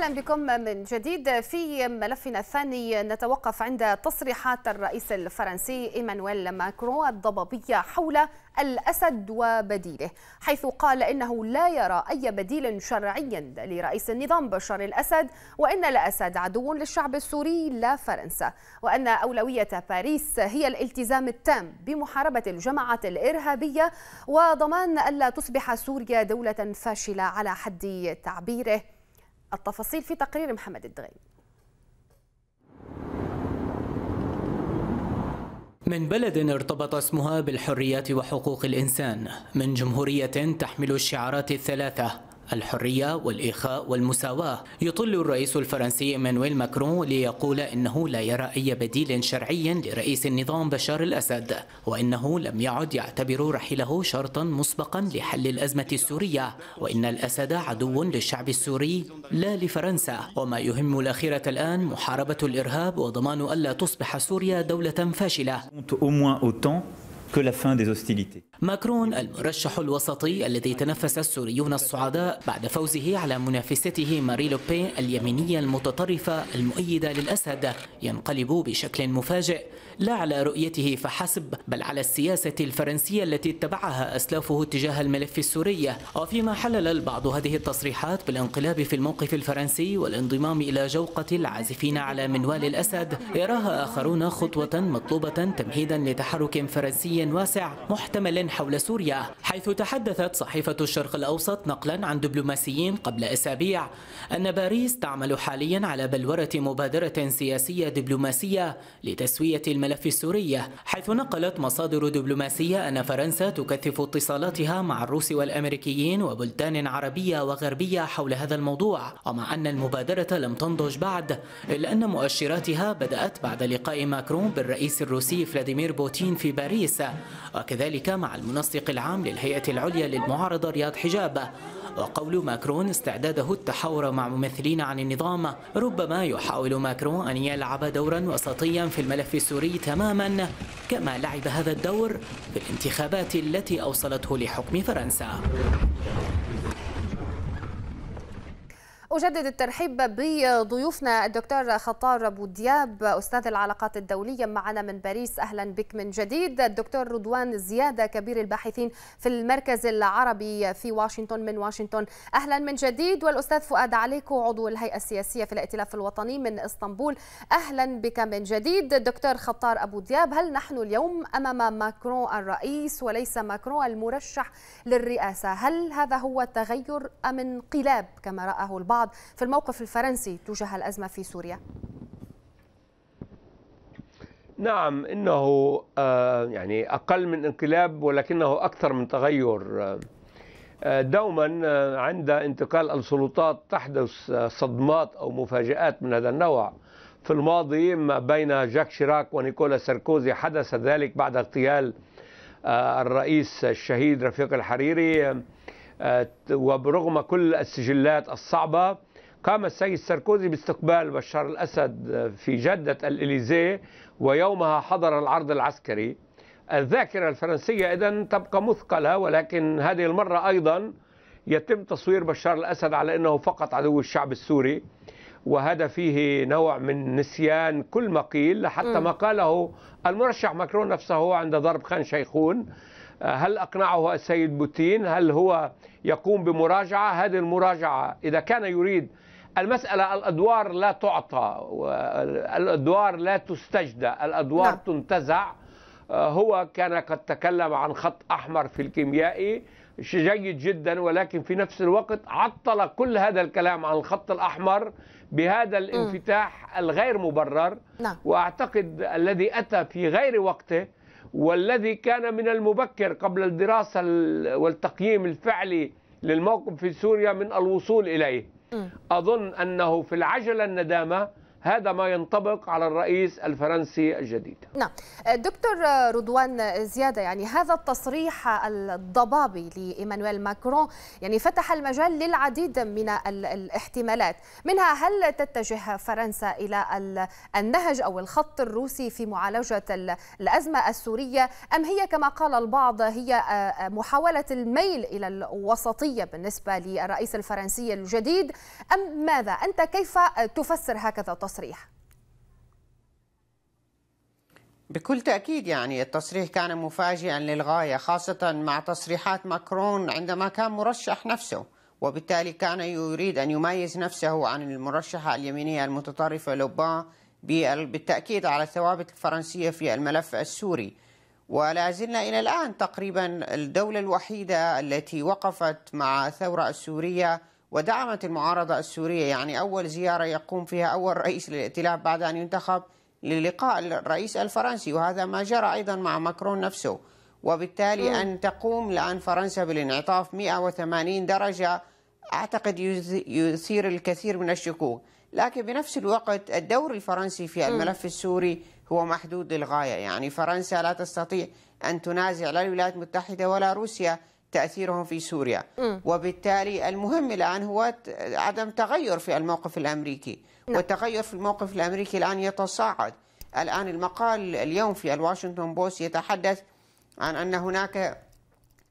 اهلا بكم من جديد في ملفنا الثاني نتوقف عند تصريحات الرئيس الفرنسي ايمانويل ماكرون الضبابيه حول الاسد وبديله، حيث قال انه لا يرى اي بديل شرعي لرئيس النظام بشار الاسد وان الاسد عدو للشعب السوري لا فرنسا، وان اولويه باريس هي الالتزام التام بمحاربه الجماعات الارهابيه وضمان الا تصبح سوريا دوله فاشله على حد تعبيره. التفاصيل في تقرير محمد الدغي من بلد ارتبط اسمها بالحريات وحقوق الإنسان من جمهورية تحمل الشعارات الثلاثة الحرية والإخاء والمساواة يطل الرئيس الفرنسي إيمانويل ماكرون ليقول إنه لا يرى أي بديل شرعي لرئيس النظام بشار الأسد وإنه لم يعد يعتبر رحيله شرطا مسبقا لحل الأزمة السورية وإن الأسد عدو للشعب السوري لا لفرنسا وما يهم الأخيرة الآن محاربة الإرهاب وضمان ألا تصبح سوريا دولة فاشلة que la fin des hostilités. ماكرون المرشح الوسطي الذي تنفس السوريون الصعداء بعد فوزه على منافسته ماري لوبين اليمينية المتطرفة المؤيدة للأسد ينقلب بشكل مفاجئ لا على رؤيته فحسب بل على السياسة الفرنسية التي اتبعها أسلافه تجاه الملف السوري وفيما حلل البعض هذه التصريحات بالانقلاب في الموقف الفرنسي والانضمام إلى جوقة العازفين على منوال الأسد يراها آخرون خطوة مطلوبة تمهيدا لتحرك فرنسي واسع محتمل حول سوريا حيث تحدثت صحيفة الشرق الأوسط نقلا عن دبلوماسيين قبل أسابيع أن باريس تعمل حاليا على بلورة مبادرة سياسية دبلوماسية لتسوية الملف السوري حيث نقلت مصادر دبلوماسية أن فرنسا تكثف اتصالاتها مع الروس والأمريكيين وبلدان عربية وغربية حول هذا الموضوع ومع أن المبادرة لم تنضج بعد إلا أن مؤشراتها بدأت بعد لقاء ماكرون بالرئيس الروسي فلاديمير بوتين في باريس وكذلك مع المنسق العام للهيئة العليا للمعارضة رياض حجاب وقول ماكرون استعداده التحاور مع ممثلين عن النظام ربما يحاول ماكرون أن يلعب دورا وسطيا في الملف السوري تماما كما لعب هذا الدور في الانتخابات التي أوصلته لحكم فرنسا أجدد الترحيب بضيوفنا الدكتور خطار أبو دياب أستاذ العلاقات الدولية معنا من باريس أهلا بك من جديد الدكتور رضوان زيادة كبير الباحثين في المركز العربي في واشنطن من واشنطن أهلا من جديد والأستاذ فؤاد عليكو عضو الهيئة السياسية في الائتلاف الوطني من اسطنبول أهلا بك من جديد دكتور خطار أبو دياب هل نحن اليوم أمام ماكرون الرئيس وليس ماكرون المرشح للرئاسة هل هذا هو تغير أم انقلاب كما رآه البعض البعض في الموقف الفرنسي تجاه الأزمة في سوريا نعم إنه آه، يعني أقل من انقلاب ولكنه أكثر من تغير آه، آه، دوما عند انتقال السلطات تحدث صدمات أو مفاجآت من هذا النوع في الماضي ما بين جاك شيراك ونيكولا ساركوزي حدث ذلك بعد اغتيال الرئيس الشهيد رفيق الحريري آه، وبرغم كل السجلات الصعبة قام السيد ساركوزي باستقبال بشار الأسد في جدة الإليزيه ويومها حضر العرض العسكري الذاكرة الفرنسية إذا تبقى مثقلة ولكن هذه المرة أيضا يتم تصوير بشار الأسد على أنه فقط عدو الشعب السوري وهذا فيه نوع من نسيان كل ما قيل حتى ما قاله المرشح ماكرون نفسه عند ضرب خان شيخون هل أقنعه السيد بوتين هل هو يقوم بمراجعة هذه المراجعة إذا كان يريد المسألة الأدوار لا تعطى الأدوار لا تستجدى الأدوار نعم. تنتزع هو كان قد تكلم عن خط أحمر في الكيميائي جيد جدا ولكن في نفس الوقت عطل كل هذا الكلام عن الخط الأحمر بهذا الانفتاح الغير مبرر نعم. وأعتقد الذي أتى في غير وقته والذي كان من المبكر قبل الدراسة والتقييم الفعلي للموقف في سوريا من الوصول إليه أظن أنه في العجلة الندامة هذا ما ينطبق على الرئيس الفرنسي الجديد نعم أه، دكتور رضوان أه، زيادة يعني هذا التصريح الضبابي لإيمانويل ماكرون يعني فتح المجال للعديد من الاحتمالات منها هل تتجه فرنسا إلى النهج أو الخط الروسي في معالجة الأزمة السورية أم هي كما قال البعض هي أه، محاولة الميل إلى الوسطية بالنسبة للرئيس الفرنسي الجديد أم ماذا أنت كيف تفسر هكذا التصريح التصريح بكل تأكيد يعني التصريح كان مفاجئا للغاية خاصة مع تصريحات ماكرون عندما كان مرشح نفسه وبالتالي كان يريد أن يميز نفسه عن المرشحة اليمينية المتطرفة لوبان بالتأكيد على الثوابت الفرنسية في الملف السوري ولا زلنا إلى الآن تقريبا الدولة الوحيدة التي وقفت مع الثورة السورية ودعمت المعارضة السورية يعني أول زيارة يقوم فيها أول رئيس للائتلاف بعد أن ينتخب للقاء الرئيس الفرنسي وهذا ما جرى أيضا مع ماكرون نفسه وبالتالي م. أن تقوم الآن فرنسا بالانعطاف 180 درجة أعتقد يثير الكثير من الشكوك لكن بنفس الوقت الدور الفرنسي في الملف السوري هو محدود للغاية يعني فرنسا لا تستطيع أن تنازع لا الولايات المتحدة ولا روسيا تأثيرهم في سوريا وبالتالي المهم الآن هو عدم تغير في الموقف الأمريكي نعم. والتغير في الموقف الأمريكي الآن يتصاعد الآن المقال اليوم في الواشنطن بوست يتحدث عن أن هناك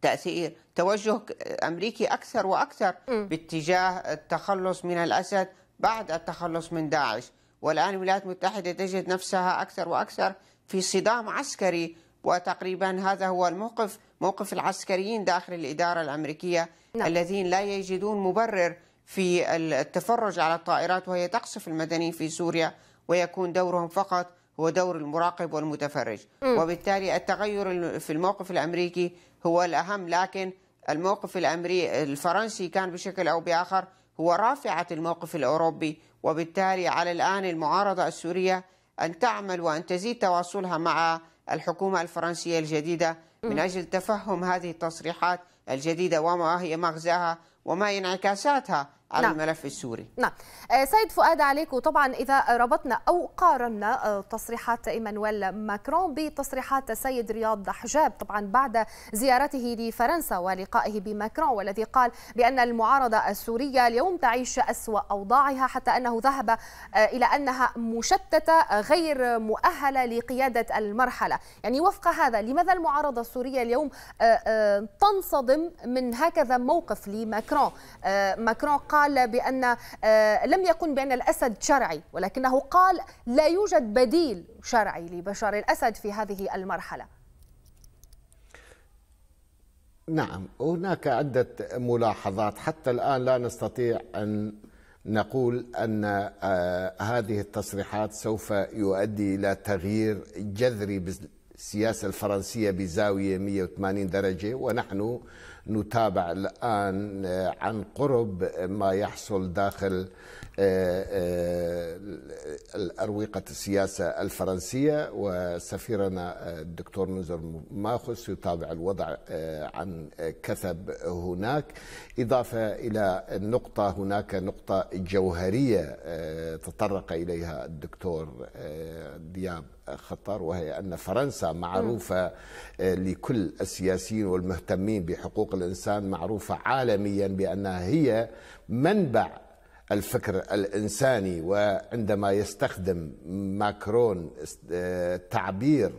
تأثير توجه أمريكي أكثر وأكثر باتجاه التخلص من الأسد بعد التخلص من داعش والآن الولايات المتحدة تجد نفسها أكثر وأكثر في صدام عسكري وتقريبا هذا هو الموقف موقف العسكريين داخل الإدارة الأمريكية نعم. الذين لا يجدون مبرر في التفرج على الطائرات وهي تقصف المدنيين في سوريا ويكون دورهم فقط هو دور المراقب والمتفرج م. وبالتالي التغير في الموقف الأمريكي هو الأهم لكن الموقف الأمري الفرنسي كان بشكل أو بآخر هو رافعة الموقف الأوروبي وبالتالي على الآن المعارضة السورية أن تعمل وأن تزيد تواصلها مع الحكومة الفرنسية الجديدة من أجل تفهم هذه التصريحات الجديدة وما هي مغزاها وما هي انعكاساتها على نعم. الملف السوري نعم آه، سيد فؤاد عليك طبعا إذا ربطنا أو قارنا آه، تصريحات إيمانويل ماكرون بتصريحات السيد رياض حجاب طبعا بعد زيارته لفرنسا ولقائه بماكرون والذي قال بأن المعارضة السورية اليوم تعيش أسوأ أوضاعها حتى أنه ذهب آه، إلى أنها مشتتة غير مؤهلة لقيادة المرحلة يعني وفق هذا لماذا المعارضة السورية اليوم تنصدم من هكذا موقف لماكرون ماكرون قال قال بأن آه، لم يكن بأن الأسد شرعي ولكنه قال لا يوجد بديل شرعي لبشار الأسد في هذه المرحلة نعم هناك عدة ملاحظات حتى الآن لا نستطيع أن نقول أن آه، هذه التصريحات سوف يؤدي إلى تغيير جذري بالسياسة الفرنسية بزاوية 180 درجة ونحن نتابع الآن آه، عن قرب ما يحصل داخل آه، آه، أروقة السياسة الفرنسية وسفيرنا الدكتور منذر ماخس يتابع الوضع عن كثب هناك إضافة إلى النقطة هناك نقطة جوهرية تطرق إليها الدكتور دياب خطر وهي أن فرنسا نعم. معروفة آه، لكل السياسيين والمهتمين بحقوق الإنسان معروفة عالميا بأنها هي منبع الفكر الإنساني وعندما يستخدم ماكرون آه، تعبير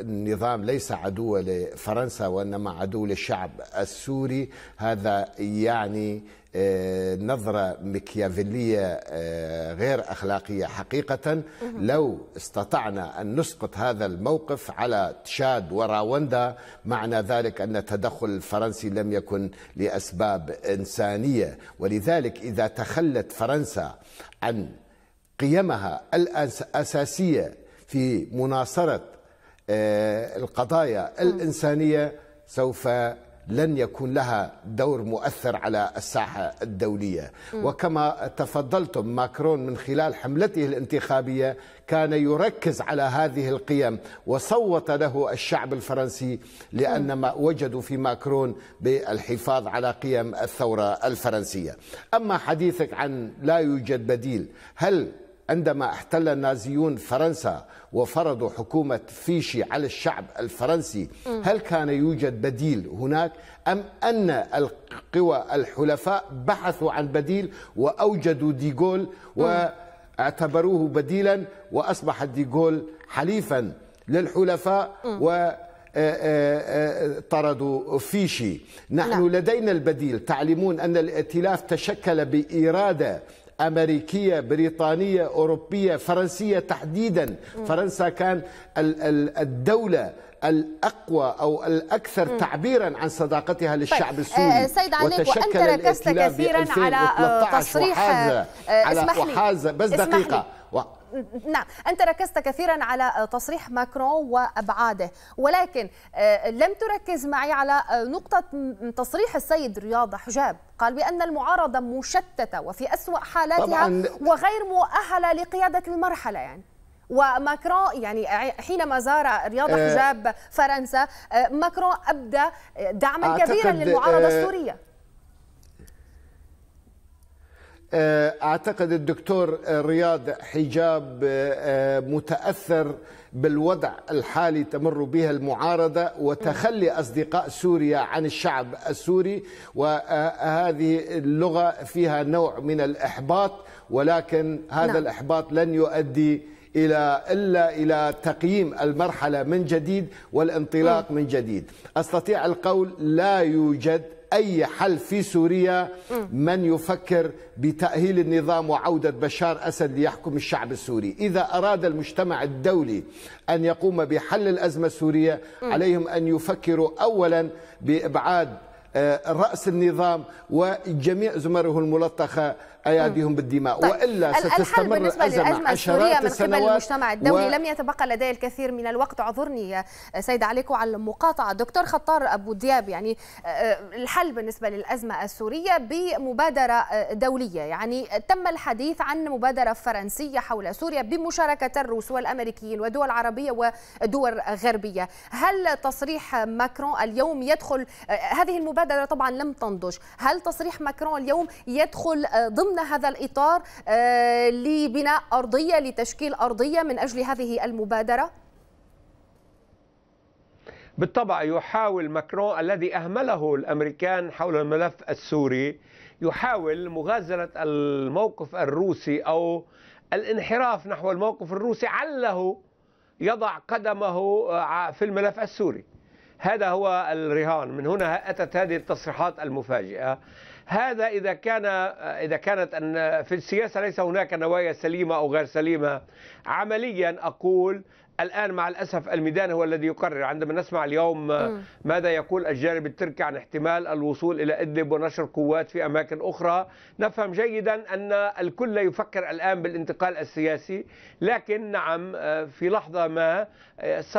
النظام آه، ليس عدو لفرنسا وإنما عدو للشعب السوري هذا يعني آه، نظرة مكيافيلية آه، غير أخلاقية حقيقة لو استطعنا أن نسقط هذا الموقف على تشاد وراوندا معنى ذلك أن التدخل الفرنسي لم يكن لأسباب إنسانية ولذلك إذا تخلت فرنسا عن قيمها الأساسية في مناصرة آه، القضايا الإنسانية سوف لن يكون لها دور مؤثر على الساحة الدولية وكما تفضلتم ماكرون من خلال حملته الانتخابية كان يركز على هذه القيم وصوت له الشعب الفرنسي لأن ما وجدوا في ماكرون بالحفاظ على قيم الثورة الفرنسية أما حديثك عن لا يوجد بديل هل عندما احتل النازيون فرنسا وفرضوا حكومة فيشي على الشعب الفرنسي هل كان يوجد بديل هناك أم أن القوى الحلفاء بحثوا عن بديل وأوجدوا ديغول واعتبروه بديلا وأصبح ديغول حليفا للحلفاء و آه، آه، آه، طردوا فيشي نحن لا. نعم. لدينا البديل تعلمون أن الائتلاف تشكل بإرادة أمريكية بريطانية أوروبية فرنسية تحديدا فرنسا كان الدولة الأقوى أو الأكثر م. تعبيرا عن صداقتها طيب، للشعب طيب. السوري سيد عليك وأنت ركزت كثيرا على آه، تصريح آه، على اسمح لي. بس اسمح دقيقة لي. نعم أنت ركزت كثيرا على آه، تصريح ماكرون وأبعاده ولكن آه، لم تركز معي على آه، نقطة تصريح السيد رياض حجاب قال بأن المعارضة مشتتة وفي أسوأ حالاتها وغير مؤهلة لقيادة المرحلة يعني وماكرون يعني حينما زار رياض حجاب فرنسا ماكرون أبدى دعما كبيرا للمعارضة السورية آه، اعتقد الدكتور رياض حجاب آه، آه، متاثر بالوضع الحالي تمر به المعارضه وتخلي اصدقاء سوريا عن الشعب السوري وهذه اللغه فيها نوع من الاحباط ولكن هذا نعم. الاحباط لن يؤدي الى الا الى تقييم المرحله من جديد والانطلاق من جديد استطيع القول لا يوجد أي حل في سوريا من يفكر بتأهيل النظام وعودة بشار أسد ليحكم الشعب السوري إذا أراد المجتمع الدولي أن يقوم بحل الأزمة السورية عليهم أن يفكروا أولا بإبعاد آه، رأس النظام وجميع زمره الملطخة اياديهم بالدماء طيب، والا ستستمر بالنسبه للازمه السوريه من قبل المجتمع الدولي و... لم يتبقى لدي الكثير من الوقت اعذرني سيد عليكو على المقاطعه دكتور خطار ابو دياب يعني آه، آه، الحل بالنسبه للازمه السوريه بمبادره آه، دوليه يعني تم الحديث عن مبادره فرنسيه حول سوريا بمشاركه الروس والامريكيين ودول عربيه ودول غربيه هل تصريح ماكرون اليوم يدخل هذه المبادره طبعا لم تنضج هل تصريح ماكرون اليوم يدخل ضمن ضمن هذا الإطار آه، لبناء أرضية لتشكيل أرضية من أجل هذه المبادرة؟ بالطبع يحاول ماكرون الذي أهمله الأمريكان حول الملف السوري يحاول مغازلة الموقف الروسي أو الانحراف نحو الموقف الروسي عله يضع قدمه آه، في الملف السوري هذا هو الرهان من هنا أتت هذه التصريحات المفاجئة هذا إذا كان إذا كانت أن في السياسة ليس هناك نوايا سليمة أو غير سليمة عمليا أقول الآن مع الأسف الميدان هو الذي يقرر عندما نسمع اليوم ماذا يقول الجانب التركي عن احتمال الوصول إلى إدلب ونشر قوات في أماكن أخرى نفهم جيدا أن الكل يفكر الآن بالانتقال السياسي لكن نعم آه، في لحظة ما آه،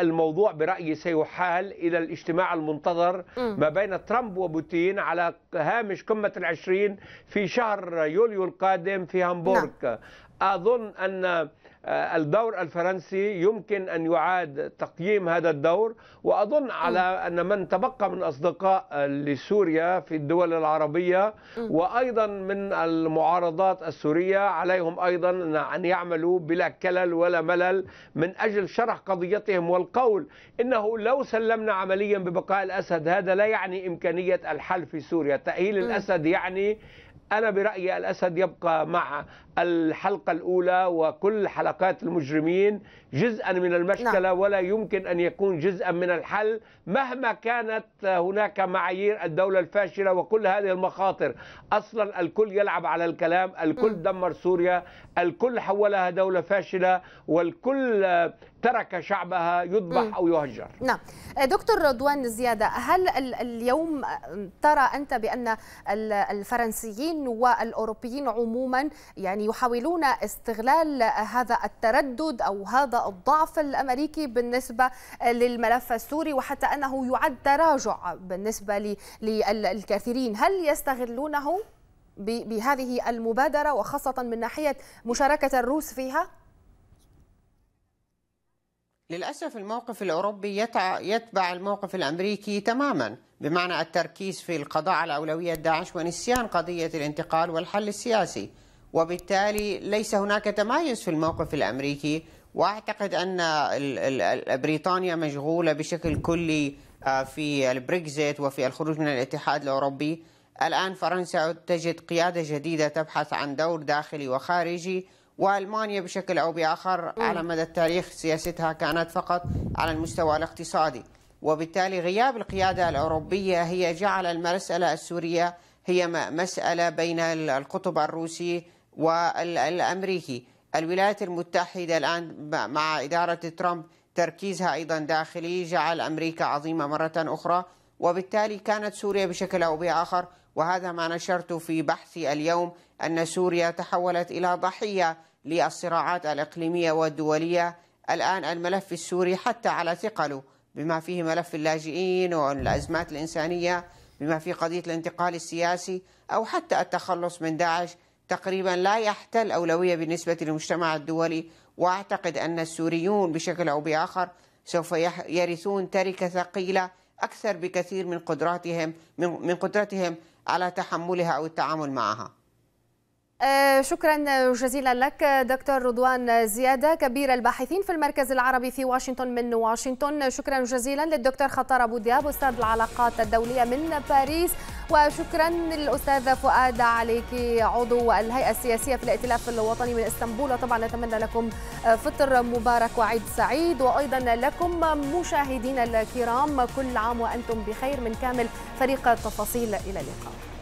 الموضوع برأيي سيحال إلى الاجتماع المنتظر ما بين ترامب وبوتين على هامش قمة العشرين في شهر يوليو القادم في هامبورغ نعم. أظن أن آه، الدور الفرنسي يمكن أن يعاد تقييم هذا الدور وأظن على أن من تبقى من أصدقاء آه، لسوريا في الدول العربية وأيضا من المعارضات السورية عليهم أيضا أن يعملوا بلا كلل ولا ملل من أجل شرح قضيتهم والقول إنه لو سلمنا عمليا ببقاء الأسد هذا لا يعني إمكانية الحل في سوريا تأهيل الأسد يعني أنا برأيي الأسد يبقى مع الحلقة الأولى وكل حلقات المجرمين جزءا من المشكلة نعم. ولا يمكن أن يكون جزءا من الحل مهما كانت هناك معايير الدولة الفاشلة وكل هذه المخاطر أصلا الكل يلعب على الكلام الكل دمر سوريا الكل حولها دولة فاشلة والكل ترك شعبها يذبح او يهجر نعم آه، دكتور رضوان زياده هل اليوم آه، ترى انت بان الفرنسيين والاوروبيين عموما يعني يحاولون استغلال هذا التردد او هذا الضعف الامريكي بالنسبه للملف السوري وحتى انه يعد تراجع بالنسبه للكثيرين هل يستغلونه بهذه المبادره وخاصه من ناحيه مشاركه الروس فيها للأسف الموقف الأوروبي يتبع الموقف الأمريكي تماما بمعنى التركيز في القضاء على أولوية داعش ونسيان قضية الانتقال والحل السياسي وبالتالي ليس هناك تمايز في الموقف الأمريكي وأعتقد أن بريطانيا مشغولة بشكل كلي آه، في البريكزيت وفي الخروج من الاتحاد الأوروبي الآن فرنسا تجد قيادة جديدة تبحث عن دور داخلي وخارجي والمانيا بشكل او باخر على مدى التاريخ سياستها كانت فقط على المستوى الاقتصادي وبالتالي غياب القياده الاوروبيه هي جعل المساله السوريه هي مساله بين القطب الروسي والامريكي الولايات المتحده الان مع اداره ترامب تركيزها ايضا داخلي جعل امريكا عظيمه مره اخرى وبالتالي كانت سوريا بشكل او باخر وهذا ما نشرته في بحثي اليوم أن سوريا تحولت إلى ضحية للصراعات الإقليمية والدولية الآن الملف السوري حتى على ثقله بما فيه ملف اللاجئين والأزمات الإنسانية بما في قضية الانتقال السياسي أو حتى التخلص من داعش تقريبا لا يحتل أولوية بالنسبة للمجتمع الدولي وأعتقد أن السوريون بشكل أو بآخر سوف يرثون تركة ثقيلة أكثر بكثير من قدراتهم من قدرتهم على تحملها أو التعامل معها آه، شكرا جزيلا لك دكتور رضوان زيادة كبير الباحثين في المركز العربي في واشنطن من واشنطن شكرا جزيلا للدكتور خطر أبو دياب أستاذ العلاقات الدولية من باريس وشكرا للأستاذ فؤاد عليكي عضو الهيئة السياسية في الائتلاف الوطني من اسطنبول وطبعا نتمنى لكم آه، فطر مبارك وعيد سعيد وأيضا لكم مشاهدينا الكرام كل عام وأنتم بخير من كامل فريق التفاصيل إلى اللقاء